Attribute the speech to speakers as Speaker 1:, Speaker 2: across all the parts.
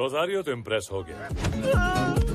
Speaker 1: रोजारियो तो इम्प्रेस हो गया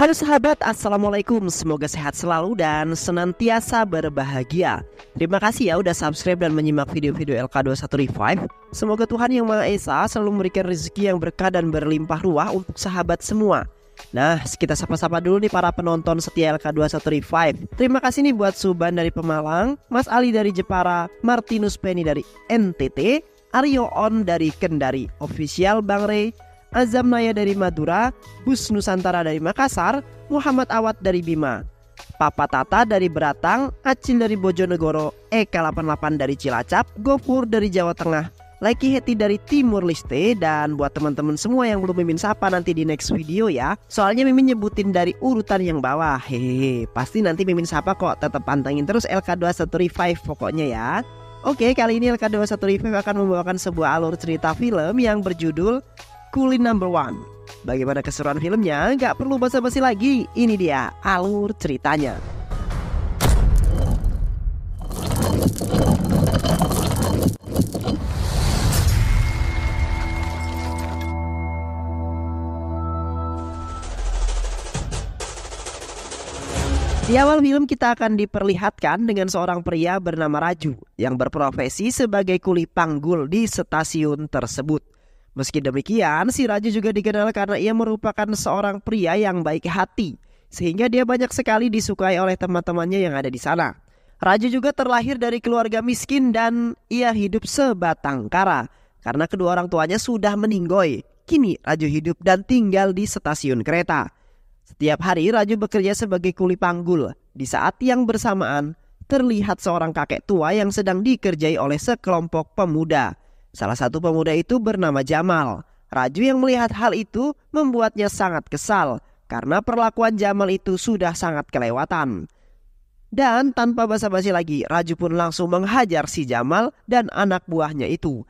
Speaker 1: Halo sahabat, Assalamualaikum Semoga sehat selalu dan senantiasa berbahagia Terima kasih ya udah subscribe dan menyimak video-video LK21 Revive Semoga Tuhan Yang Maha Esa selalu memberikan rezeki yang berkah dan berlimpah ruah untuk sahabat semua Nah, kita sapa-sapa dulu nih para penonton setia LK21 Revive. Terima kasih nih buat Suban dari Pemalang, Mas Ali dari Jepara, Martinus Penny dari NTT, Aryo On dari Kendari, Official Bang Rey, Azam Naya dari Madura, Bus Nusantara dari Makassar, Muhammad Awad dari Bima, Papa Tata dari Beratang, Acil dari Bojonegoro, Eka 88 dari Cilacap, Gopur dari Jawa Tengah, Leki Heti dari Timur Leste dan buat teman-teman semua yang belum Mimin sapa nanti di next video ya. Soalnya Mimin nyebutin dari urutan yang bawah. Hehehe, pasti nanti Mimin sapa kok. Tetap pantengin terus LK21 Revive pokoknya ya. Oke, kali ini LK21 Revive akan membawakan sebuah alur cerita film yang berjudul Kulin Number One. Bagaimana keseruan filmnya? Gak perlu basa-basi lagi. Ini dia alur ceritanya. Di awal film kita akan diperlihatkan dengan seorang pria bernama Raju yang berprofesi sebagai kuli panggul di stasiun tersebut. Meski demikian, si raja juga dikenal karena ia merupakan seorang pria yang baik hati, sehingga dia banyak sekali disukai oleh teman-temannya yang ada di sana. Raja juga terlahir dari keluarga miskin dan ia hidup sebatang kara karena kedua orang tuanya sudah meninggoy. Kini Raju hidup dan tinggal di stasiun kereta. Setiap hari Raju bekerja sebagai kuli panggul. Di saat yang bersamaan terlihat seorang kakek tua yang sedang dikerjai oleh sekelompok pemuda. Salah satu pemuda itu bernama Jamal. Raju yang melihat hal itu membuatnya sangat kesal karena perlakuan Jamal itu sudah sangat kelewatan. Dan tanpa basa-basi lagi, Raju pun langsung menghajar si Jamal dan anak buahnya itu.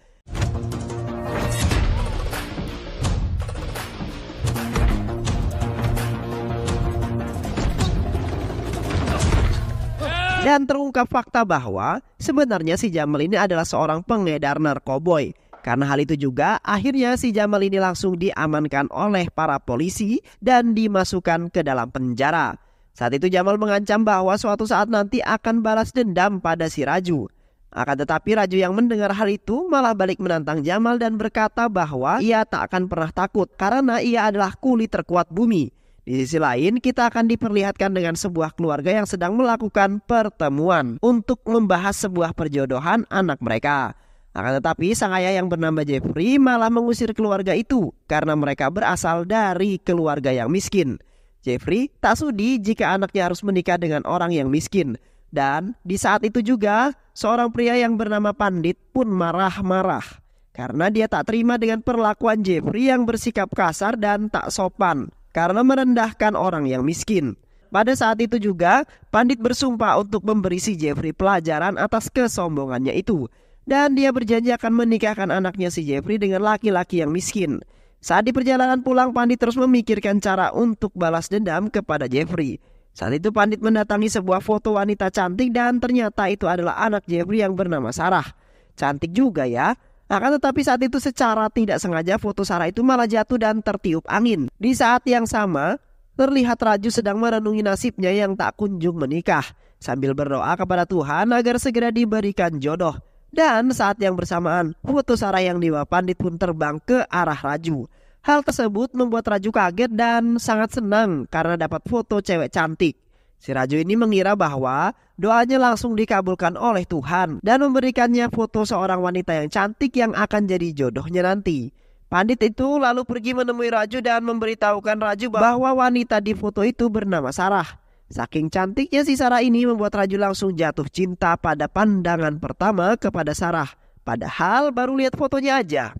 Speaker 1: Dan terungkap fakta bahwa sebenarnya si Jamal ini adalah seorang pengedar narkoboy. Karena hal itu juga akhirnya si Jamal ini langsung diamankan oleh para polisi dan dimasukkan ke dalam penjara. Saat itu Jamal mengancam bahwa suatu saat nanti akan balas dendam pada si Raju. Akan tetapi Raju yang mendengar hal itu malah balik menantang Jamal dan berkata bahwa ia tak akan pernah takut karena ia adalah kuli terkuat bumi. Di sisi lain, kita akan diperlihatkan dengan sebuah keluarga yang sedang melakukan pertemuan untuk membahas sebuah perjodohan anak mereka. Akan tetapi, sang ayah yang bernama Jeffrey malah mengusir keluarga itu karena mereka berasal dari keluarga yang miskin. Jeffrey tak sudi jika anaknya harus menikah dengan orang yang miskin. Dan di saat itu juga, seorang pria yang bernama Pandit pun marah-marah karena dia tak terima dengan perlakuan Jeffrey yang bersikap kasar dan tak sopan karena merendahkan orang yang miskin. Pada saat itu juga, Pandit bersumpah untuk memberi si Jeffrey pelajaran atas kesombongannya itu. Dan dia berjanji akan menikahkan anaknya si Jeffrey dengan laki-laki yang miskin. Saat di perjalanan pulang, Pandit terus memikirkan cara untuk balas dendam kepada Jeffrey. Saat itu Pandit mendatangi sebuah foto wanita cantik dan ternyata itu adalah anak Jeffrey yang bernama Sarah. Cantik juga ya, akan tetapi saat itu secara tidak sengaja foto Sarah itu malah jatuh dan tertiup angin. Di saat yang sama, terlihat Raju sedang merenungi nasibnya yang tak kunjung menikah. Sambil berdoa kepada Tuhan agar segera diberikan jodoh. Dan saat yang bersamaan, foto Sarah yang dibawa pandit pun terbang ke arah Raju. Hal tersebut membuat Raju kaget dan sangat senang karena dapat foto cewek cantik. Si Raju ini mengira bahwa doanya langsung dikabulkan oleh Tuhan dan memberikannya foto seorang wanita yang cantik yang akan jadi jodohnya nanti. Pandit itu lalu pergi menemui Raju dan memberitahukan Raju bahwa wanita di foto itu bernama Sarah. Saking cantiknya si Sarah ini membuat Raju langsung jatuh cinta pada pandangan pertama kepada Sarah. Padahal baru lihat fotonya aja.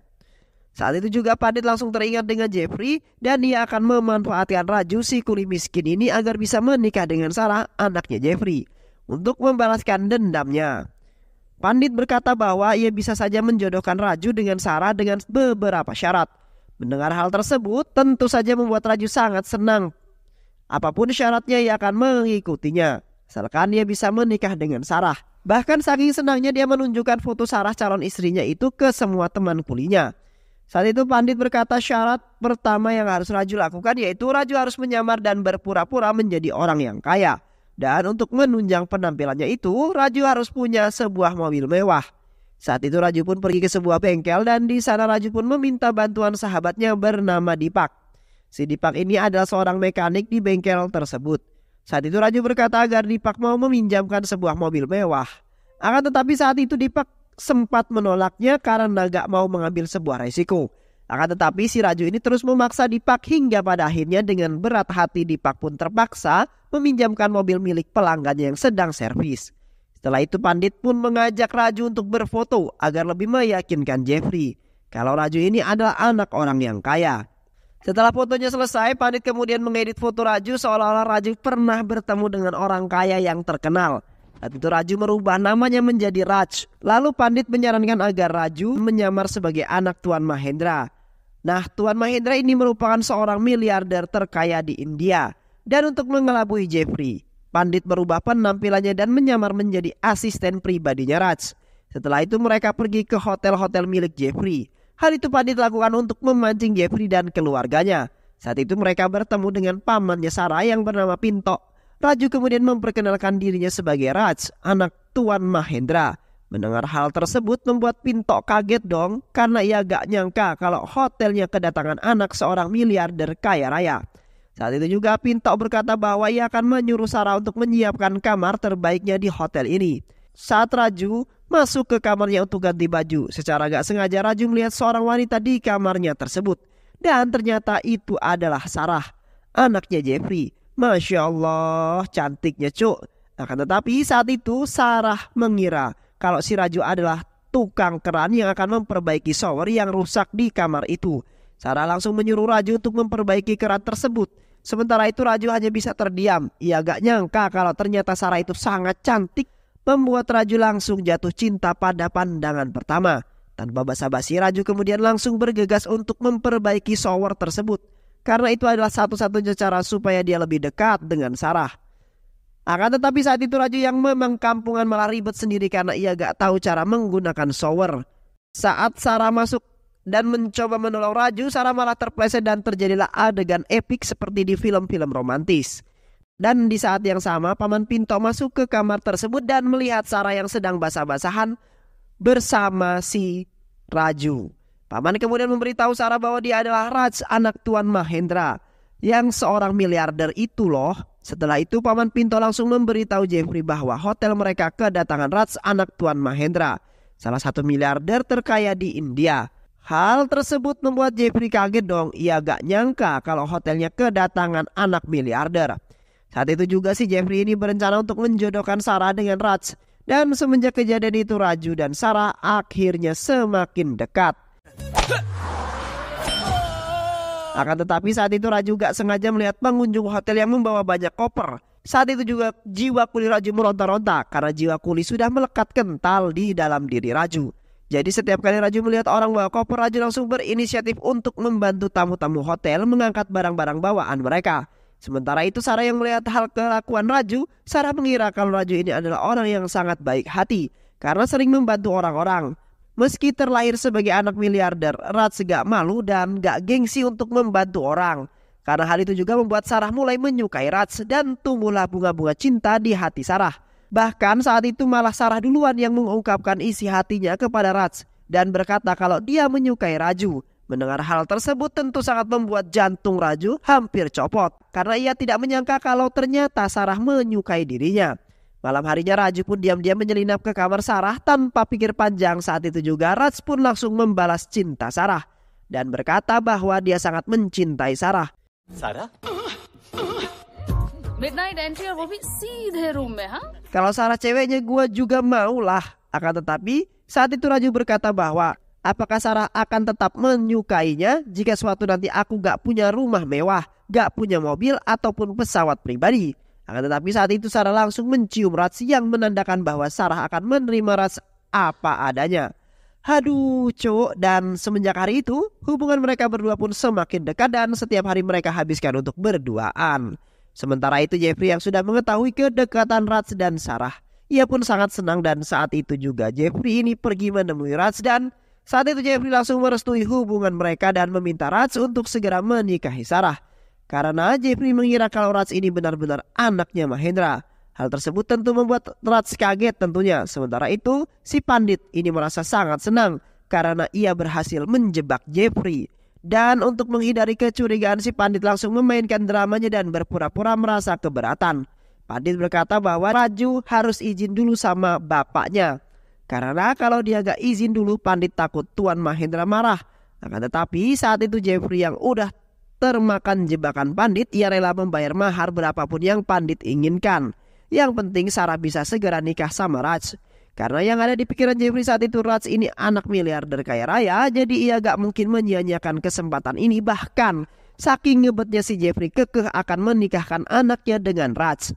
Speaker 1: Saat itu juga Pandit langsung teringat dengan Jeffrey dan ia akan memanfaatkan Raju si kuli miskin ini agar bisa menikah dengan Sarah anaknya Jeffrey untuk membalaskan dendamnya. Pandit berkata bahwa ia bisa saja menjodohkan Raju dengan Sarah dengan beberapa syarat. Mendengar hal tersebut tentu saja membuat Raju sangat senang. Apapun syaratnya ia akan mengikutinya. Asalkan dia bisa menikah dengan Sarah. Bahkan saking senangnya dia menunjukkan foto Sarah calon istrinya itu ke semua teman kulinya. Saat itu Pandit berkata syarat pertama yang harus Raju lakukan yaitu Raju harus menyamar dan berpura-pura menjadi orang yang kaya. Dan untuk menunjang penampilannya itu, Raju harus punya sebuah mobil mewah. Saat itu Raju pun pergi ke sebuah bengkel dan di sana Raju pun meminta bantuan sahabatnya bernama Dipak. Si Dipak ini adalah seorang mekanik di bengkel tersebut. Saat itu Raju berkata agar Dipak mau meminjamkan sebuah mobil mewah. Akan tetapi saat itu Dipak sempat menolaknya karena gak mau mengambil sebuah resiko. Akan tetapi si Raju ini terus memaksa Dipak hingga pada akhirnya dengan berat hati Dipak pun terpaksa meminjamkan mobil milik pelanggannya yang sedang servis. Setelah itu Pandit pun mengajak Raju untuk berfoto agar lebih meyakinkan Jeffrey kalau Raju ini adalah anak orang yang kaya. Setelah fotonya selesai, Pandit kemudian mengedit foto Raju seolah-olah Raju pernah bertemu dengan orang kaya yang terkenal itu Raju merubah namanya menjadi Raj. Lalu Pandit menyarankan agar Raju menyamar sebagai anak Tuan Mahendra. Nah, Tuan Mahendra ini merupakan seorang miliarder terkaya di India. Dan untuk mengelabui Jeffrey, Pandit merubah penampilannya dan menyamar menjadi asisten pribadinya Raj. Setelah itu mereka pergi ke hotel-hotel milik Jeffrey. Hal itu Pandit lakukan untuk memancing Jeffrey dan keluarganya. Saat itu mereka bertemu dengan pamannya Sarah yang bernama Pinto Raju kemudian memperkenalkan dirinya sebagai Raj, anak Tuan Mahendra. Mendengar hal tersebut membuat Pinto kaget dong karena ia gak nyangka kalau hotelnya kedatangan anak seorang miliarder kaya raya. Saat itu juga Pinto berkata bahwa ia akan menyuruh Sarah untuk menyiapkan kamar terbaiknya di hotel ini. Saat Raju masuk ke kamarnya untuk ganti baju, secara gak sengaja Raju melihat seorang wanita di kamarnya tersebut. Dan ternyata itu adalah Sarah, anaknya Jeffrey. Masya Allah, cantiknya cuk. Akan tetapi saat itu Sarah mengira kalau si Raju adalah tukang keran yang akan memperbaiki shower yang rusak di kamar itu. Sarah langsung menyuruh Raju untuk memperbaiki keran tersebut. Sementara itu Raju hanya bisa terdiam. Ia gak nyangka kalau ternyata Sarah itu sangat cantik. Membuat Raju langsung jatuh cinta pada pandangan pertama. Tanpa basa-basi Raju kemudian langsung bergegas untuk memperbaiki shower tersebut. Karena itu adalah satu-satunya cara supaya dia lebih dekat dengan Sarah. Akan tetapi saat itu Raju yang memang kampungan malah ribet sendiri karena ia gak tahu cara menggunakan shower. Saat Sarah masuk dan mencoba menolong Raju, Sarah malah terpleset dan terjadilah adegan epik seperti di film-film romantis. Dan di saat yang sama, Paman Pinto masuk ke kamar tersebut dan melihat Sarah yang sedang basah-basahan bersama si Raju. Paman kemudian memberitahu Sarah bahwa dia adalah Raj anak Tuan Mahendra yang seorang miliarder itu loh. Setelah itu Paman Pinto langsung memberitahu Jeffrey bahwa hotel mereka kedatangan Raj anak Tuan Mahendra, salah satu miliarder terkaya di India. Hal tersebut membuat Jeffrey kaget dong, ia gak nyangka kalau hotelnya kedatangan anak miliarder. Saat itu juga si Jeffrey ini berencana untuk menjodohkan Sarah dengan Raj. Dan semenjak kejadian itu Raju dan Sarah akhirnya semakin dekat. Akan tetapi saat itu Raju gak sengaja melihat pengunjung hotel yang membawa banyak koper. Saat itu juga jiwa kuli Raju meronta-ronta karena jiwa kuli sudah melekat kental di dalam diri Raju. Jadi setiap kali Raju melihat orang bawa koper, Raju langsung berinisiatif untuk membantu tamu-tamu hotel mengangkat barang-barang bawaan mereka. Sementara itu Sarah yang melihat hal kelakuan Raju, Sarah mengira kalau Raju ini adalah orang yang sangat baik hati karena sering membantu orang-orang. Meski terlahir sebagai anak miliarder, Raj gak malu dan gak gengsi untuk membantu orang. Karena hal itu juga membuat Sarah mulai menyukai Raj dan tumbuhlah bunga-bunga cinta di hati Sarah. Bahkan saat itu malah Sarah duluan yang mengungkapkan isi hatinya kepada Raj dan berkata kalau dia menyukai Raju. Mendengar hal tersebut tentu sangat membuat jantung Raju hampir copot karena ia tidak menyangka kalau ternyata Sarah menyukai dirinya. Malam harinya Raj pun diam-diam menyelinap ke kamar Sarah tanpa pikir panjang. Saat itu juga Raj pun langsung membalas cinta Sarah dan berkata bahwa dia sangat mencintai Sarah. Sarah? Midnight entry वो भी see the room ya? Kalau Sarah ceweknya gue juga maulah. Akan tetapi saat itu Raju berkata bahwa apakah Sarah akan tetap menyukainya jika suatu nanti aku gak punya rumah mewah, gak punya mobil ataupun pesawat pribadi. Akan tetapi saat itu Sarah langsung mencium Rats yang menandakan bahwa Sarah akan menerima Rats apa adanya. Haduh cowok dan semenjak hari itu hubungan mereka berdua pun semakin dekat dan setiap hari mereka habiskan untuk berduaan. Sementara itu Jeffrey yang sudah mengetahui kedekatan Rats dan Sarah. Ia pun sangat senang dan saat itu juga Jeffrey ini pergi menemui Rats dan saat itu Jeffrey langsung merestui hubungan mereka dan meminta Rats untuk segera menikahi Sarah. Karena Jeffrey mengira kalau Raj ini benar-benar anaknya Mahendra. Hal tersebut tentu membuat Raj kaget tentunya. Sementara itu, si pandit ini merasa sangat senang karena ia berhasil menjebak Jeffrey. Dan untuk menghindari kecurigaan si pandit langsung memainkan dramanya dan berpura-pura merasa keberatan. Pandit berkata bahwa Raju harus izin dulu sama bapaknya. Karena kalau dia gak izin dulu pandit takut Tuan Mahendra marah. Akan tetapi saat itu Jeffrey yang udah termakan jebakan pandit, ia rela membayar mahar berapapun yang pandit inginkan. Yang penting Sarah bisa segera nikah sama Raj. Karena yang ada di pikiran Jeffrey saat itu Raj ini anak miliarder kaya raya, jadi ia gak mungkin menyia-nyiakan kesempatan ini bahkan saking ngebetnya si Jeffrey kekeh akan menikahkan anaknya dengan Raj.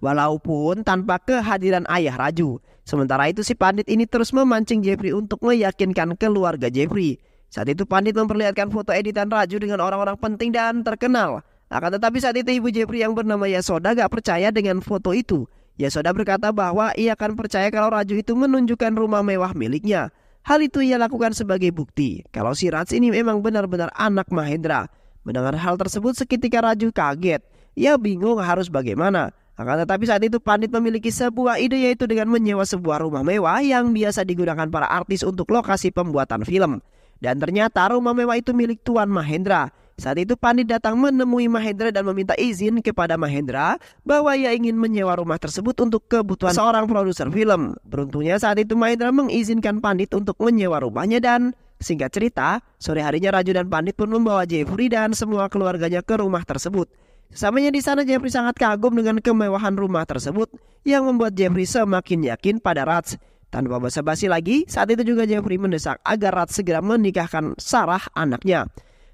Speaker 1: Walaupun tanpa kehadiran ayah Raju. Sementara itu si pandit ini terus memancing Jeffrey untuk meyakinkan keluarga Jeffrey. Saat itu Pandit memperlihatkan foto editan Raju dengan orang-orang penting dan terkenal. Akan tetapi saat itu Ibu Jepri yang bernama Yasoda gak percaya dengan foto itu. Yasoda berkata bahwa ia akan percaya kalau Raju itu menunjukkan rumah mewah miliknya. Hal itu ia lakukan sebagai bukti kalau si Raj ini memang benar-benar anak Mahendra. Mendengar hal tersebut seketika Raju kaget. Ia bingung harus bagaimana. Akan tetapi saat itu Pandit memiliki sebuah ide yaitu dengan menyewa sebuah rumah mewah yang biasa digunakan para artis untuk lokasi pembuatan film. Dan ternyata rumah mewah itu milik Tuan Mahendra. Saat itu Pandit datang menemui Mahendra dan meminta izin kepada Mahendra bahwa ia ingin menyewa rumah tersebut untuk kebutuhan seorang produser film. Beruntungnya saat itu Mahendra mengizinkan Pandit untuk menyewa rumahnya dan singkat cerita, sore harinya Raju dan Pandit pun membawa Jeffrey dan semua keluarganya ke rumah tersebut. Samanya di sana Jeffrey sangat kagum dengan kemewahan rumah tersebut yang membuat Jeffrey semakin yakin pada Raj tanpa basa-basi lagi, saat itu juga Jeffrey mendesak agar Rat segera menikahkan Sarah anaknya.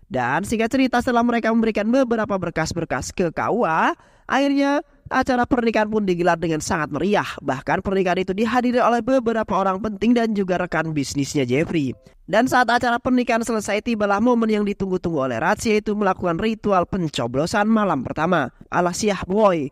Speaker 1: Dan singkat cerita setelah mereka memberikan beberapa berkas-berkas ke KUA, akhirnya acara pernikahan pun digelar dengan sangat meriah. Bahkan pernikahan itu dihadiri oleh beberapa orang penting dan juga rekan bisnisnya Jeffrey. Dan saat acara pernikahan selesai, tibalah momen yang ditunggu-tunggu oleh Rats yaitu melakukan ritual pencoblosan malam pertama. Alasiah Boy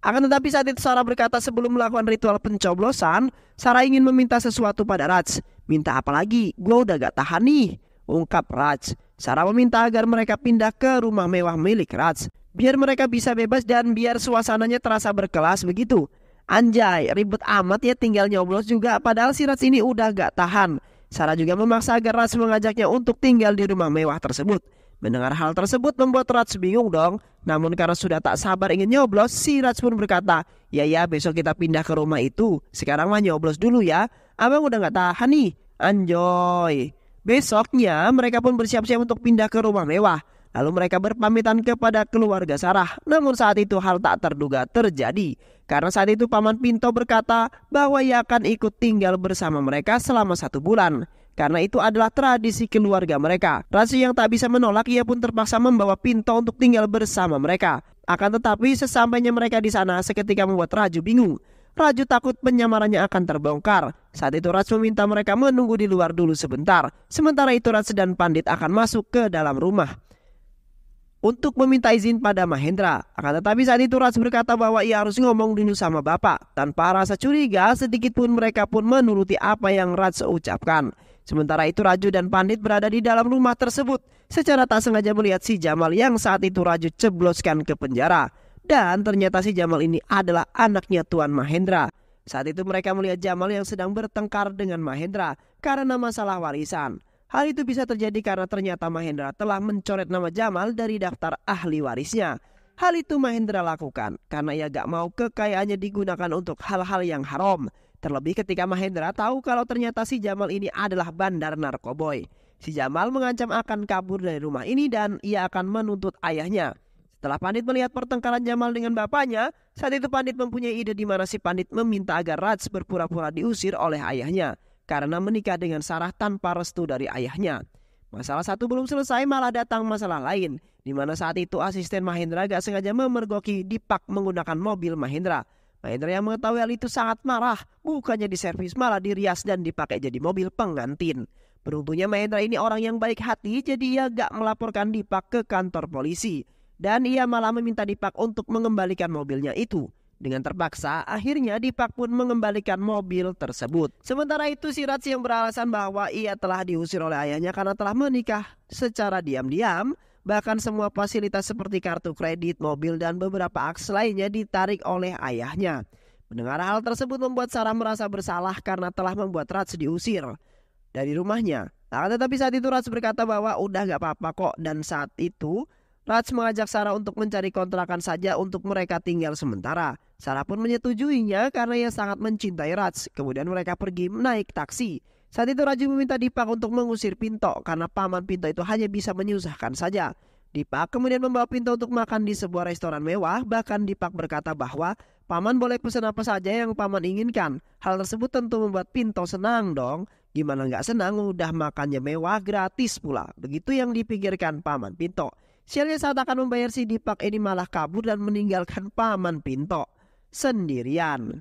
Speaker 1: akan tetapi saat itu Sarah berkata sebelum melakukan ritual pencoblosan, Sarah ingin meminta sesuatu pada Raj. Minta apa lagi? Gue udah gak tahan nih. Ungkap Raj. Sarah meminta agar mereka pindah ke rumah mewah milik Raj. Biar mereka bisa bebas dan biar suasananya terasa berkelas begitu. Anjay, ribet amat ya tinggal nyoblos juga padahal si Raj ini udah gak tahan. Sarah juga memaksa agar Raj mengajaknya untuk tinggal di rumah mewah tersebut. Mendengar hal tersebut membuat Raj bingung dong. Namun karena sudah tak sabar ingin nyoblos, si Raj pun berkata, Ya ya besok kita pindah ke rumah itu, sekarang mah nyoblos dulu ya. Abang udah gak tahan nih, Enjoy." Besoknya mereka pun bersiap-siap untuk pindah ke rumah mewah. Lalu mereka berpamitan kepada keluarga Sarah. Namun saat itu hal tak terduga terjadi. Karena saat itu Paman Pinto berkata bahwa ia akan ikut tinggal bersama mereka selama satu bulan karena itu adalah tradisi keluarga mereka. Rasi yang tak bisa menolak ia pun terpaksa membawa Pinto untuk tinggal bersama mereka. Akan tetapi sesampainya mereka di sana seketika membuat Raju bingung. Raju takut penyamarannya akan terbongkar. Saat itu Raj meminta mereka menunggu di luar dulu sebentar. Sementara itu Raj dan Pandit akan masuk ke dalam rumah untuk meminta izin pada Mahendra. Akan tetapi saat itu Raj berkata bahwa ia harus ngomong dulu sama bapak. Tanpa rasa curiga, sedikit pun mereka pun menuruti apa yang Raj ucapkan. Sementara itu Raju dan Pandit berada di dalam rumah tersebut secara tak sengaja melihat si Jamal yang saat itu Raju cebloskan ke penjara. Dan ternyata si Jamal ini adalah anaknya Tuan Mahendra. Saat itu mereka melihat Jamal yang sedang bertengkar dengan Mahendra karena masalah warisan. Hal itu bisa terjadi karena ternyata Mahendra telah mencoret nama Jamal dari daftar ahli warisnya. Hal itu Mahendra lakukan karena ia gak mau kekayaannya digunakan untuk hal-hal yang haram. Terlebih ketika Mahendra tahu kalau ternyata si Jamal ini adalah bandar narkoboy. Si Jamal mengancam akan kabur dari rumah ini dan ia akan menuntut ayahnya. Setelah Pandit melihat pertengkaran Jamal dengan bapaknya, saat itu Pandit mempunyai ide di mana si Pandit meminta agar Raj berpura-pura diusir oleh ayahnya karena menikah dengan Sarah tanpa restu dari ayahnya. Masalah satu belum selesai malah datang masalah lain, di mana saat itu asisten Mahendra gak sengaja memergoki Dipak menggunakan mobil Mahendra. Mahendra yang mengetahui hal itu sangat marah. Bukannya diservis malah dirias dan dipakai jadi mobil pengantin. Beruntungnya Mahendra ini orang yang baik hati jadi ia gak melaporkan Dipak ke kantor polisi. Dan ia malah meminta Dipak untuk mengembalikan mobilnya itu. Dengan terpaksa, akhirnya Dipak pun mengembalikan mobil tersebut. Sementara itu, Siraj yang beralasan bahwa ia telah diusir oleh ayahnya karena telah menikah secara diam-diam Bahkan semua fasilitas seperti kartu kredit, mobil, dan beberapa aks lainnya ditarik oleh ayahnya. Mendengar hal tersebut membuat Sarah merasa bersalah karena telah membuat Rats diusir dari rumahnya. Nah, tetapi saat itu Rats berkata bahwa udah gak apa-apa kok dan saat itu Rats mengajak Sarah untuk mencari kontrakan saja untuk mereka tinggal sementara. Sarah pun menyetujuinya karena ia sangat mencintai Rats. Kemudian mereka pergi naik taksi. Saat itu Raju meminta Dipak untuk mengusir Pinto karena paman Pinto itu hanya bisa menyusahkan saja. Dipak kemudian membawa Pinto untuk makan di sebuah restoran mewah, bahkan Dipak berkata bahwa paman boleh pesan apa saja yang paman inginkan. Hal tersebut tentu membuat Pinto senang dong. Gimana nggak senang udah makannya mewah gratis pula. Begitu yang dipikirkan paman Pinto. Sialnya saat akan membayar si Dipak ini malah kabur dan meninggalkan paman Pinto sendirian.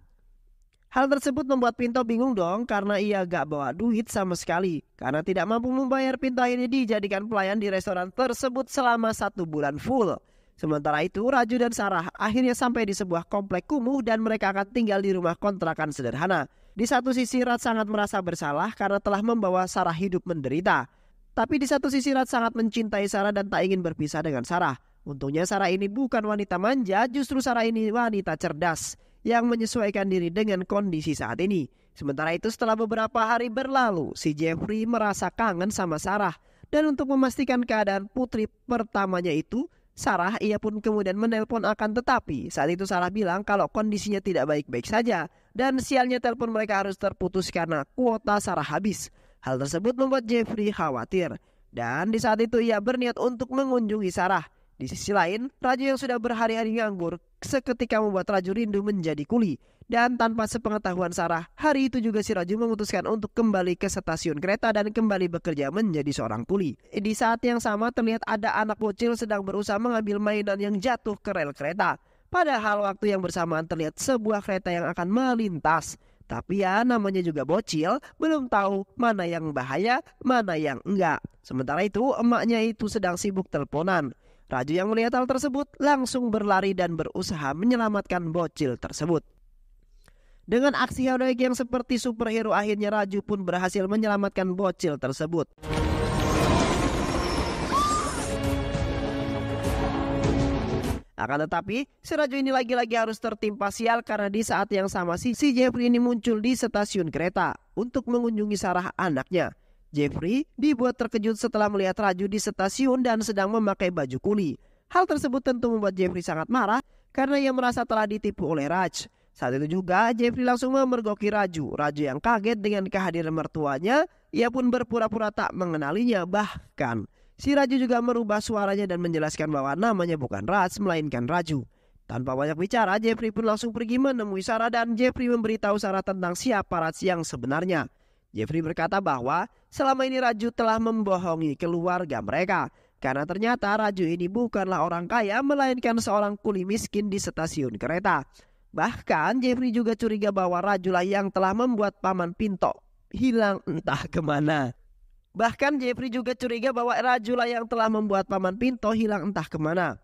Speaker 1: Hal tersebut membuat Pinto bingung dong karena ia gak bawa duit sama sekali. Karena tidak mampu membayar Pinto ini dijadikan pelayan di restoran tersebut selama satu bulan full. Sementara itu, Raju dan Sarah akhirnya sampai di sebuah komplek kumuh dan mereka akan tinggal di rumah kontrakan sederhana. Di satu sisi, Rat sangat merasa bersalah karena telah membawa Sarah hidup menderita. Tapi di satu sisi, Rat sangat mencintai Sarah dan tak ingin berpisah dengan Sarah. Untungnya Sarah ini bukan wanita manja, justru Sarah ini wanita cerdas yang menyesuaikan diri dengan kondisi saat ini. Sementara itu setelah beberapa hari berlalu, si Jeffrey merasa kangen sama Sarah. Dan untuk memastikan keadaan putri pertamanya itu, Sarah ia pun kemudian menelpon akan tetapi saat itu Sarah bilang kalau kondisinya tidak baik-baik saja. Dan sialnya telepon mereka harus terputus karena kuota Sarah habis. Hal tersebut membuat Jeffrey khawatir. Dan di saat itu ia berniat untuk mengunjungi Sarah. Di sisi lain, Raju yang sudah berhari-hari nganggur seketika membuat Raju rindu menjadi kuli. Dan tanpa sepengetahuan Sarah, hari itu juga si Raju memutuskan untuk kembali ke stasiun kereta dan kembali bekerja menjadi seorang kuli. Di saat yang sama terlihat ada anak bocil sedang berusaha mengambil mainan yang jatuh ke rel kereta. Padahal waktu yang bersamaan terlihat sebuah kereta yang akan melintas. Tapi ya namanya juga bocil, belum tahu mana yang bahaya, mana yang enggak. Sementara itu emaknya itu sedang sibuk teleponan. Raju yang melihat hal tersebut langsung berlari dan berusaha menyelamatkan bocil tersebut. Dengan aksi heroik yang seperti superhero akhirnya Raju pun berhasil menyelamatkan bocil tersebut. Akan tetapi, si Raju ini lagi-lagi harus tertimpa sial karena di saat yang sama si, si Jeffrey ini muncul di stasiun kereta untuk mengunjungi Sarah anaknya. Jeffrey dibuat terkejut setelah melihat Raju di stasiun dan sedang memakai baju kuli. Hal tersebut tentu membuat Jeffrey sangat marah karena ia merasa telah ditipu oleh Raj. Saat itu juga Jeffrey langsung memergoki Raju. Raju yang kaget dengan kehadiran mertuanya, ia pun berpura-pura tak mengenalinya bahkan. Si Raju juga merubah suaranya dan menjelaskan bahwa namanya bukan Raj melainkan Raju. Tanpa banyak bicara, Jeffrey pun langsung pergi menemui Sarah dan Jeffrey memberitahu Sarah tentang siapa Raj yang sebenarnya. Jeffrey berkata bahwa Selama ini Raju telah membohongi keluarga mereka. Karena ternyata Raju ini bukanlah orang kaya melainkan seorang kuli miskin di stasiun kereta. Bahkan Jeffrey juga curiga bahwa Raju lah yang telah membuat paman Pinto hilang entah kemana. Bahkan Jeffrey juga curiga bahwa Raju lah yang telah membuat paman Pinto hilang entah kemana.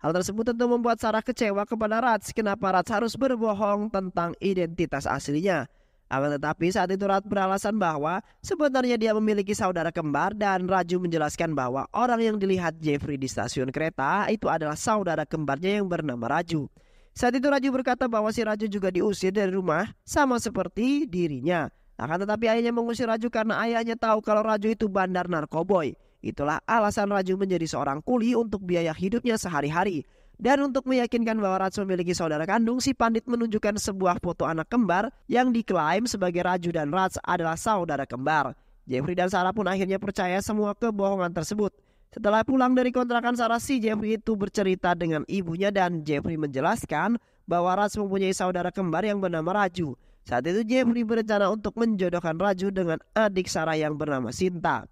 Speaker 1: Hal tersebut tentu membuat Sarah kecewa kepada Raj kenapa Raj harus berbohong tentang identitas aslinya. Akan tetapi saat itu Rat beralasan bahwa sebenarnya dia memiliki saudara kembar dan Raju menjelaskan bahwa orang yang dilihat Jeffrey di stasiun kereta itu adalah saudara kembarnya yang bernama Raju. Saat itu Raju berkata bahwa si Raju juga diusir dari rumah sama seperti dirinya. Akan tetapi ayahnya mengusir Raju karena ayahnya tahu kalau Raju itu bandar narkoboy. Itulah alasan Raju menjadi seorang kuli untuk biaya hidupnya sehari-hari. Dan untuk meyakinkan bahwa Ratsu memiliki saudara kandung, si pandit menunjukkan sebuah foto anak kembar yang diklaim sebagai Raju dan Rats adalah saudara kembar. Jeffrey dan Sarah pun akhirnya percaya semua kebohongan tersebut. Setelah pulang dari kontrakan Sarah, si Jeffrey itu bercerita dengan ibunya dan Jeffrey menjelaskan bahwa Rats mempunyai saudara kembar yang bernama Raju. Saat itu Jeffrey berencana untuk menjodohkan Raju dengan adik Sarah yang bernama Sinta.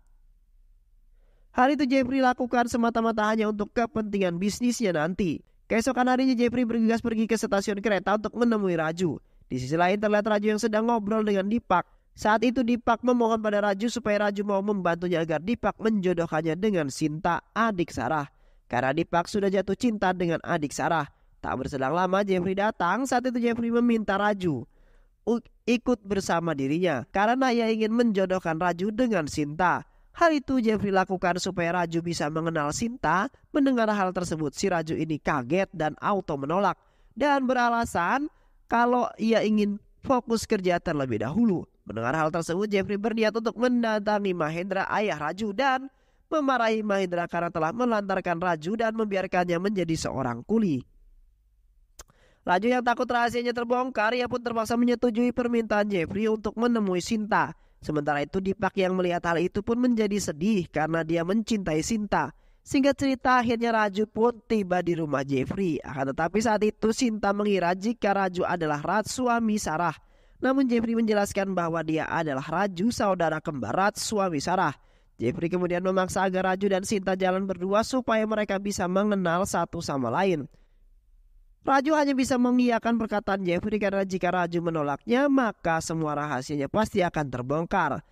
Speaker 1: Hari itu Jeffrey lakukan semata-mata hanya untuk kepentingan bisnisnya nanti. Keesokan harinya Jeffrey bergegas pergi ke stasiun kereta untuk menemui Raju. Di sisi lain terlihat Raju yang sedang ngobrol dengan Dipak. Saat itu Dipak memohon pada Raju supaya Raju mau membantunya agar Dipak menjodohkannya dengan Sinta, adik Sarah. Karena Dipak sudah jatuh cinta dengan adik Sarah. Tak berselang lama Jeffrey datang, saat itu Jeffrey meminta Raju ikut bersama dirinya karena ia ingin menjodohkan Raju dengan Sinta. Hal itu Jeffrey lakukan supaya Raju bisa mengenal Sinta. Mendengar hal tersebut, si Raju ini kaget dan auto menolak. Dan beralasan kalau ia ingin fokus kerja terlebih dahulu. Mendengar hal tersebut, Jeffrey berniat untuk mendatangi Mahendra ayah Raju dan memarahi Mahendra karena telah melantarkan Raju dan membiarkannya menjadi seorang kuli. Raju yang takut rahasianya terbongkar, ia pun terpaksa menyetujui permintaan Jeffrey untuk menemui Sinta. Sementara itu Dipak yang melihat hal itu pun menjadi sedih karena dia mencintai Sinta. Singkat cerita akhirnya Raju pun tiba di rumah Jeffrey. Akan tetapi saat itu Sinta mengira jika Raju adalah Rat suami Sarah. Namun Jeffrey menjelaskan bahwa dia adalah Raju saudara kembar Rat suami Sarah. Jeffrey kemudian memaksa agar Raju dan Sinta jalan berdua supaya mereka bisa mengenal satu sama lain. Raju hanya bisa mengiyakan perkataan Jeffrey karena jika Raju menolaknya maka semua rahasianya pasti akan terbongkar.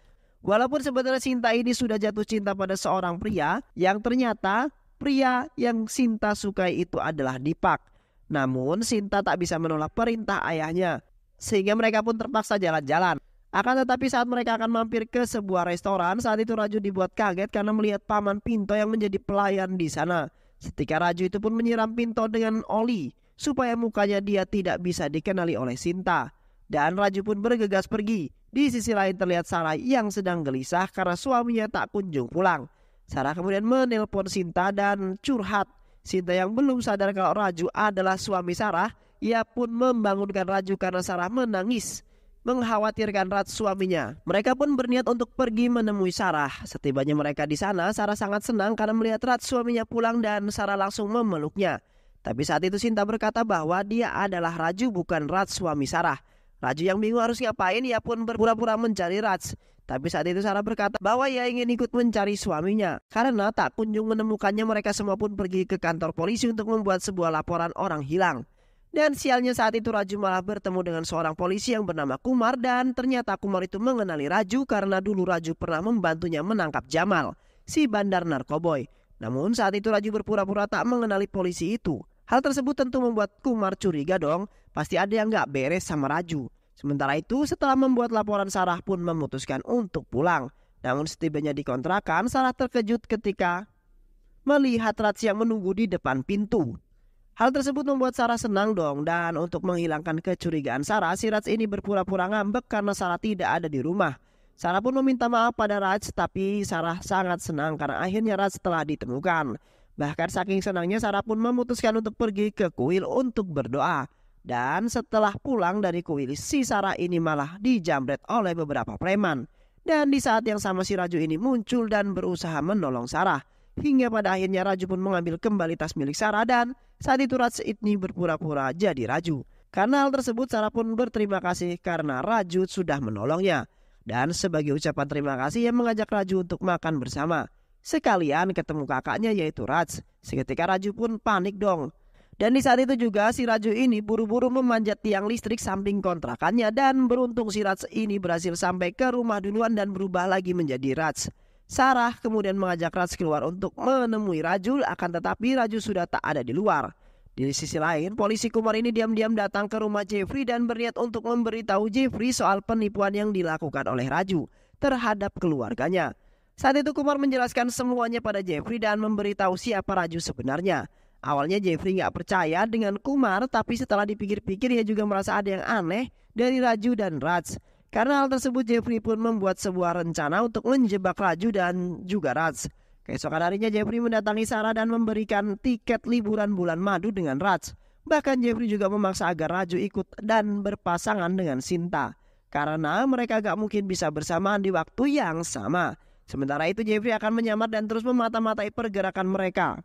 Speaker 1: Walaupun sebenarnya Sinta ini sudah jatuh cinta pada seorang pria yang ternyata pria yang Sinta sukai itu adalah Dipak. Namun Sinta tak bisa menolak perintah ayahnya sehingga mereka pun terpaksa jalan-jalan. Akan tetapi saat mereka akan mampir ke sebuah restoran, saat itu Raju dibuat kaget karena melihat paman Pinto yang menjadi pelayan di sana. Setika Raju itu pun menyiram Pinto dengan oli supaya mukanya dia tidak bisa dikenali oleh Sinta. Dan Raju pun bergegas pergi. Di sisi lain terlihat Sarah yang sedang gelisah karena suaminya tak kunjung pulang. Sarah kemudian menelpon Sinta dan curhat. Sinta yang belum sadar kalau Raju adalah suami Sarah, ia pun membangunkan Raju karena Sarah menangis mengkhawatirkan Rat suaminya. Mereka pun berniat untuk pergi menemui Sarah. Setibanya mereka di sana, Sarah sangat senang karena melihat Rat suaminya pulang dan Sarah langsung memeluknya. Tapi saat itu Sinta berkata bahwa dia adalah Raju bukan Raj suami Sarah. Raju yang bingung harus ngapain ia pun berpura-pura mencari Raj. Tapi saat itu Sarah berkata bahwa ia ingin ikut mencari suaminya. Karena tak kunjung menemukannya mereka semua pun pergi ke kantor polisi untuk membuat sebuah laporan orang hilang. Dan sialnya saat itu Raju malah bertemu dengan seorang polisi yang bernama Kumar dan ternyata Kumar itu mengenali Raju karena dulu Raju pernah membantunya menangkap Jamal, si bandar narkoboy. Namun saat itu Raju berpura-pura tak mengenali polisi itu. Hal tersebut tentu membuat Kumar curiga dong, pasti ada yang gak beres sama Raju. Sementara itu setelah membuat laporan Sarah pun memutuskan untuk pulang. Namun setibanya di kontrakan Sarah terkejut ketika melihat Rats yang menunggu di depan pintu. Hal tersebut membuat Sarah senang dong dan untuk menghilangkan kecurigaan Sarah, si Rats ini berpura-pura ngambek karena Sarah tidak ada di rumah. Sarah pun meminta maaf pada Raj tapi Sarah sangat senang karena akhirnya Raj telah ditemukan. Bahkan saking senangnya Sarah pun memutuskan untuk pergi ke kuil untuk berdoa. Dan setelah pulang dari kuil, si Sarah ini malah dijamret oleh beberapa preman. Dan di saat yang sama si Raju ini muncul dan berusaha menolong Sarah. Hingga pada akhirnya Raju pun mengambil kembali tas milik Sarah dan saat itu Raj ini berpura-pura jadi Raju. Karena hal tersebut Sarah pun berterima kasih karena Raju sudah menolongnya. Dan sebagai ucapan terima kasih ia mengajak Raju untuk makan bersama. Sekalian ketemu kakaknya yaitu Raj. Seketika Raju pun panik dong. Dan di saat itu juga si Raju ini buru-buru memanjat tiang listrik samping kontrakannya dan beruntung si Raj ini berhasil sampai ke rumah duluan dan berubah lagi menjadi Raj. Sarah kemudian mengajak Raj keluar untuk menemui Raju akan tetapi Raju sudah tak ada di luar. Di sisi lain, polisi Kumar ini diam-diam datang ke rumah Jeffrey dan berniat untuk memberitahu Jeffrey soal penipuan yang dilakukan oleh Raju terhadap keluarganya. Saat itu Kumar menjelaskan semuanya pada Jeffrey dan memberitahu siapa Raju sebenarnya. Awalnya Jeffrey nggak percaya dengan Kumar tapi setelah dipikir-pikir ia juga merasa ada yang aneh dari Raju dan Raj. Karena hal tersebut Jeffrey pun membuat sebuah rencana untuk menjebak Raju dan juga Raj. Keesokan harinya Jeffrey mendatangi Sarah dan memberikan tiket liburan bulan madu dengan Raj. Bahkan Jeffrey juga memaksa agar Raju ikut dan berpasangan dengan Sinta. Karena mereka gak mungkin bisa bersamaan di waktu yang sama. Sementara itu Jeffrey akan menyamar dan terus memata-matai pergerakan mereka.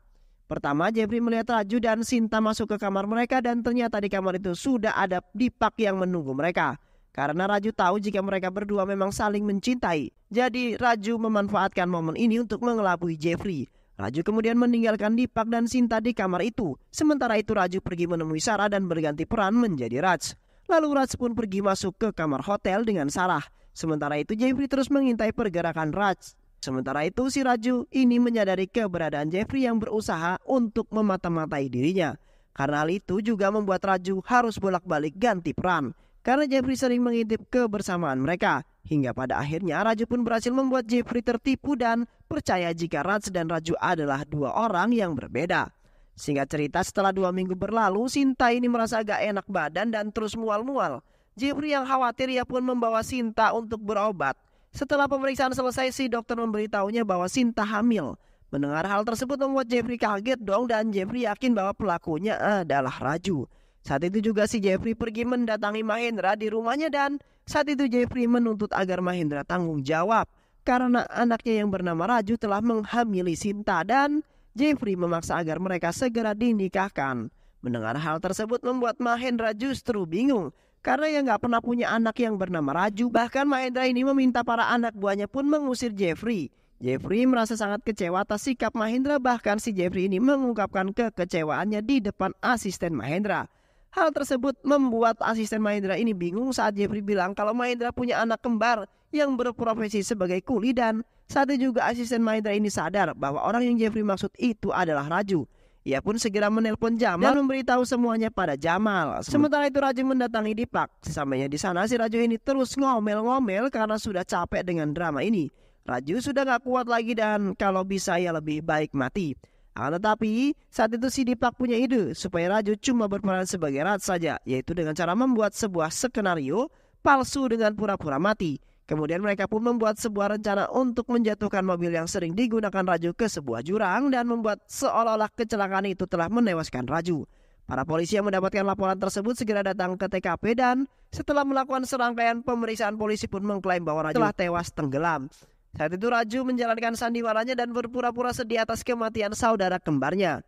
Speaker 1: Pertama, Jeffrey melihat Raju dan Sinta masuk ke kamar mereka dan ternyata di kamar itu sudah ada Dipak yang menunggu mereka. Karena Raju tahu jika mereka berdua memang saling mencintai. Jadi Raju memanfaatkan momen ini untuk mengelabui Jeffrey. Raju kemudian meninggalkan Dipak dan Sinta di kamar itu. Sementara itu Raju pergi menemui Sarah dan berganti peran menjadi Raj. Lalu Raj pun pergi masuk ke kamar hotel dengan Sarah. Sementara itu Jeffrey terus mengintai pergerakan Raj. Sementara itu si Raju ini menyadari keberadaan Jeffrey yang berusaha untuk memata-matai dirinya. Karena hal itu juga membuat Raju harus bolak-balik ganti peran. Karena Jeffrey sering mengintip kebersamaan mereka. Hingga pada akhirnya Raju pun berhasil membuat Jeffrey tertipu dan percaya jika Raj dan Raju adalah dua orang yang berbeda. Singkat cerita setelah dua minggu berlalu Sinta ini merasa agak enak badan dan terus mual-mual. Jeffrey yang khawatir ia pun membawa Sinta untuk berobat. Setelah pemeriksaan selesai, si dokter memberitahunya bahwa Sinta hamil. Mendengar hal tersebut membuat Jeffrey kaget dong dan Jeffrey yakin bahwa pelakunya adalah Raju. Saat itu juga si Jeffrey pergi mendatangi Mahendra di rumahnya dan saat itu Jeffrey menuntut agar Mahendra tanggung jawab karena anaknya yang bernama Raju telah menghamili Sinta dan Jeffrey memaksa agar mereka segera dinikahkan. Mendengar hal tersebut membuat Mahendra justru bingung karena ia nggak pernah punya anak yang bernama Raju. Bahkan Mahendra ini meminta para anak buahnya pun mengusir Jeffrey. Jeffrey merasa sangat kecewa atas sikap Mahendra bahkan si Jeffrey ini mengungkapkan kekecewaannya di depan asisten Mahendra. Hal tersebut membuat asisten Mahendra ini bingung saat Jeffrey bilang kalau Mahendra punya anak kembar yang berprofesi sebagai kuli dan saat itu juga asisten Mahendra ini sadar bahwa orang yang Jeffrey maksud itu adalah Raju. Ia pun segera menelpon Jamal dan memberitahu semuanya pada Jamal. Hmm. Sementara itu Raju mendatangi Dipak. Sesampainya di sana si Raju ini terus ngomel-ngomel karena sudah capek dengan drama ini. Raju sudah gak kuat lagi dan kalau bisa ya lebih baik mati. Akan ah, tetapi saat itu si Dipak punya ide supaya Raju cuma berperan sebagai Rat saja yaitu dengan cara membuat sebuah skenario palsu dengan pura-pura mati. Kemudian mereka pun membuat sebuah rencana untuk menjatuhkan mobil yang sering digunakan Raju ke sebuah jurang dan membuat seolah-olah kecelakaan itu telah menewaskan Raju. Para polisi yang mendapatkan laporan tersebut segera datang ke TKP dan setelah melakukan serangkaian pemeriksaan polisi pun mengklaim bahwa Raju telah tewas tenggelam. Saat itu Raju menjalankan sandiwaranya dan berpura-pura sedih atas kematian saudara kembarnya.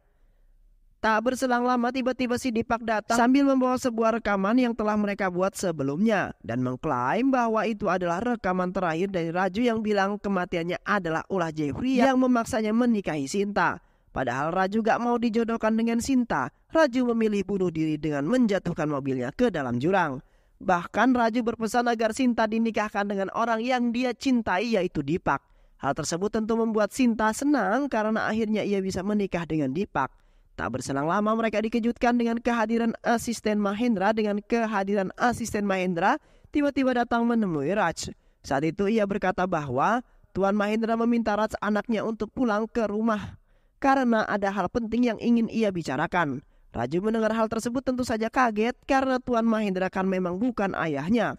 Speaker 1: Tak berselang lama tiba-tiba si Dipak datang sambil membawa sebuah rekaman yang telah mereka buat sebelumnya dan mengklaim bahwa itu adalah rekaman terakhir dari Raju yang bilang kematiannya adalah ulah Jeffrey yang memaksanya menikahi Sinta. Padahal Raju gak mau dijodohkan dengan Sinta. Raju memilih bunuh diri dengan menjatuhkan mobilnya ke dalam jurang. Bahkan Raju berpesan agar Sinta dinikahkan dengan orang yang dia cintai yaitu Dipak. Hal tersebut tentu membuat Sinta senang karena akhirnya ia bisa menikah dengan Dipak. Tak berselang lama mereka dikejutkan dengan kehadiran asisten Mahendra dengan kehadiran asisten Mahendra tiba-tiba datang menemui Raj. Saat itu ia berkata bahwa Tuan Mahendra meminta Raj anaknya untuk pulang ke rumah karena ada hal penting yang ingin ia bicarakan. Raju mendengar hal tersebut tentu saja kaget karena Tuan Mahendra kan memang bukan ayahnya.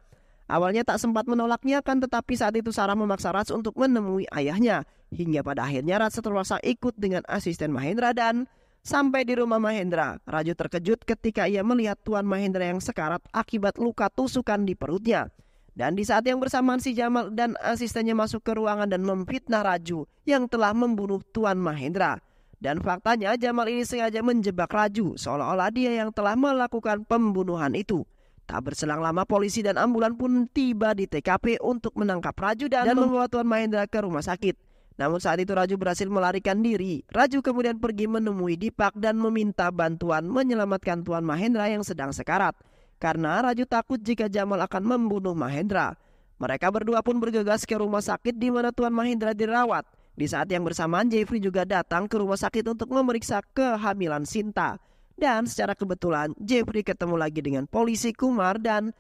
Speaker 1: Awalnya tak sempat menolaknya kan tetapi saat itu Sarah memaksa Raj untuk menemui ayahnya. Hingga pada akhirnya Raj terpaksa ikut dengan asisten Mahendra dan Sampai di rumah Mahendra, Raju terkejut ketika ia melihat Tuan Mahendra yang sekarat akibat luka tusukan di perutnya. Dan di saat yang bersamaan si Jamal dan asistennya masuk ke ruangan dan memfitnah Raju yang telah membunuh Tuan Mahendra. Dan faktanya Jamal ini sengaja menjebak Raju seolah-olah dia yang telah melakukan pembunuhan itu. Tak berselang lama polisi dan ambulan pun tiba di TKP untuk menangkap Raju dan, dan membawa Tuan Mahendra ke rumah sakit. Namun saat itu Raju berhasil melarikan diri. Raju kemudian pergi menemui Dipak dan meminta bantuan menyelamatkan Tuan Mahendra yang sedang sekarat. Karena Raju takut jika Jamal akan membunuh Mahendra. Mereka berdua pun bergegas ke rumah sakit di mana Tuan Mahendra dirawat. Di saat yang bersamaan Jeffrey juga datang ke rumah sakit untuk memeriksa kehamilan Sinta. Dan secara kebetulan Jeffrey ketemu lagi dengan polisi Kumar dan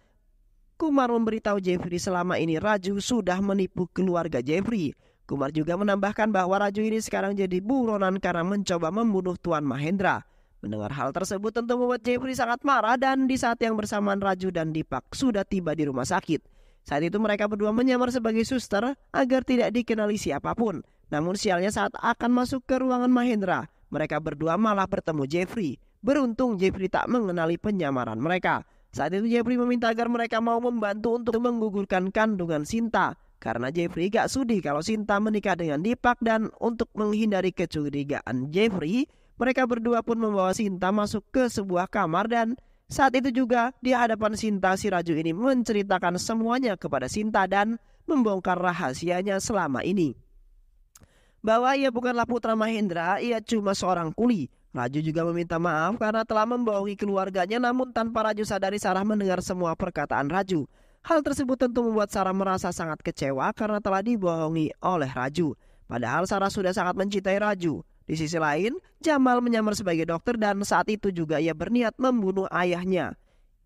Speaker 1: Kumar memberitahu Jeffrey selama ini Raju sudah menipu keluarga Jeffrey. Kumar juga menambahkan bahwa Raju ini sekarang jadi buronan karena mencoba membunuh Tuan Mahendra. Mendengar hal tersebut tentu membuat Jeffrey sangat marah dan di saat yang bersamaan Raju dan Dipak sudah tiba di rumah sakit. Saat itu mereka berdua menyamar sebagai suster agar tidak dikenali siapapun. Namun sialnya saat akan masuk ke ruangan Mahendra, mereka berdua malah bertemu Jeffrey. Beruntung Jeffrey tak mengenali penyamaran mereka. Saat itu Jeffrey meminta agar mereka mau membantu untuk menggugurkan kandungan Sinta. Karena Jeffrey gak sudi kalau Sinta menikah dengan Dipak dan untuk menghindari kecurigaan Jeffrey, mereka berdua pun membawa Sinta masuk ke sebuah kamar dan saat itu juga di hadapan Sinta si Raju ini menceritakan semuanya kepada Sinta dan membongkar rahasianya selama ini. Bahwa ia bukanlah putra Mahendra, ia cuma seorang kuli. Raju juga meminta maaf karena telah membohongi keluarganya namun tanpa Raju sadari Sarah mendengar semua perkataan Raju. Hal tersebut tentu membuat Sarah merasa sangat kecewa karena telah dibohongi oleh Raju. Padahal Sarah sudah sangat mencintai Raju. Di sisi lain, Jamal menyamar sebagai dokter dan saat itu juga ia berniat membunuh ayahnya.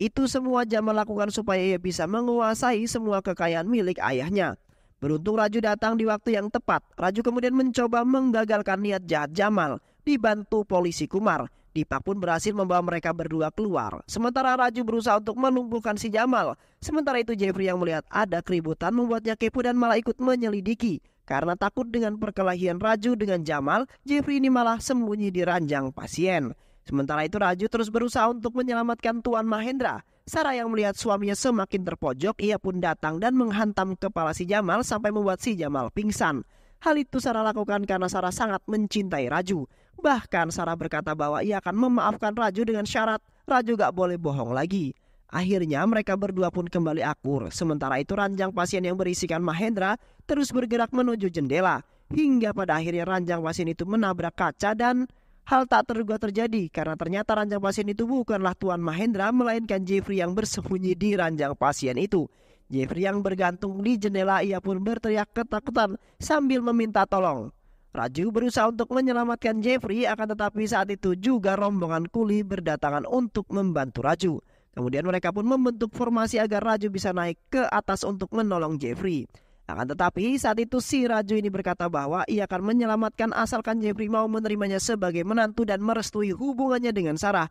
Speaker 1: Itu semua Jamal lakukan supaya ia bisa menguasai semua kekayaan milik ayahnya. Beruntung Raju datang di waktu yang tepat. Raju kemudian mencoba menggagalkan niat jahat Jamal dibantu polisi Kumar Dipa pun berhasil membawa mereka berdua keluar. Sementara Raju berusaha untuk menumpulkan si Jamal. Sementara itu Jeffrey yang melihat ada keributan membuatnya kepo dan malah ikut menyelidiki. Karena takut dengan perkelahian Raju dengan Jamal, Jeffrey ini malah sembunyi di ranjang pasien. Sementara itu Raju terus berusaha untuk menyelamatkan Tuan Mahendra. Sarah yang melihat suaminya semakin terpojok, ia pun datang dan menghantam kepala si Jamal sampai membuat si Jamal pingsan. Hal itu Sarah lakukan karena Sarah sangat mencintai Raju. Bahkan Sarah berkata bahwa ia akan memaafkan Raju dengan syarat Raju gak boleh bohong lagi. Akhirnya mereka berdua pun kembali akur. Sementara itu ranjang pasien yang berisikan Mahendra terus bergerak menuju jendela. Hingga pada akhirnya ranjang pasien itu menabrak kaca dan hal tak terduga terjadi karena ternyata ranjang pasien itu bukanlah Tuan Mahendra melainkan Jeffrey yang bersembunyi di ranjang pasien itu. Jeffrey yang bergantung di jendela ia pun berteriak ketakutan sambil meminta tolong. Raju berusaha untuk menyelamatkan Jeffrey akan tetapi saat itu juga rombongan kuli berdatangan untuk membantu Raju. Kemudian mereka pun membentuk formasi agar Raju bisa naik ke atas untuk menolong Jeffrey. Akan tetapi saat itu si Raju ini berkata bahwa ia akan menyelamatkan asalkan Jeffrey mau menerimanya sebagai menantu dan merestui hubungannya dengan Sarah.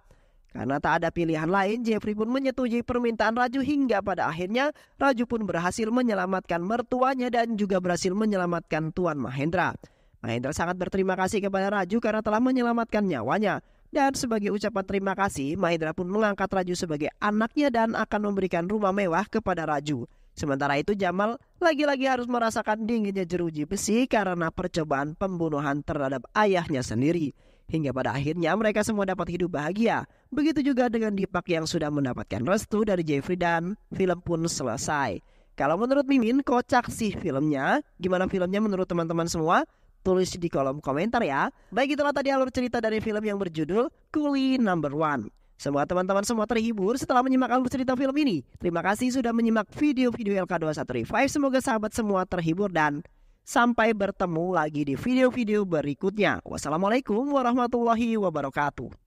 Speaker 1: Karena tak ada pilihan lain, Jeffrey pun menyetujui permintaan Raju hingga pada akhirnya Raju pun berhasil menyelamatkan mertuanya dan juga berhasil menyelamatkan Tuan Mahendra. Mahendra sangat berterima kasih kepada Raju karena telah menyelamatkan nyawanya. Dan sebagai ucapan terima kasih, Mahendra pun mengangkat Raju sebagai anaknya dan akan memberikan rumah mewah kepada Raju. Sementara itu Jamal lagi-lagi harus merasakan dinginnya jeruji besi karena percobaan pembunuhan terhadap ayahnya sendiri. Hingga pada akhirnya mereka semua dapat hidup bahagia. Begitu juga dengan Dipak yang sudah mendapatkan restu dari Jeffrey dan film pun selesai. Kalau menurut Mimin, kocak sih filmnya. Gimana filmnya menurut teman-teman semua? tulis di kolom komentar ya. Baik itulah tadi alur cerita dari film yang berjudul Kuli Number One. Semoga teman-teman semua terhibur setelah menyimak alur cerita film ini. Terima kasih sudah menyimak video-video lk Revive. Semoga sahabat semua terhibur dan sampai bertemu lagi di video-video berikutnya. Wassalamualaikum warahmatullahi wabarakatuh.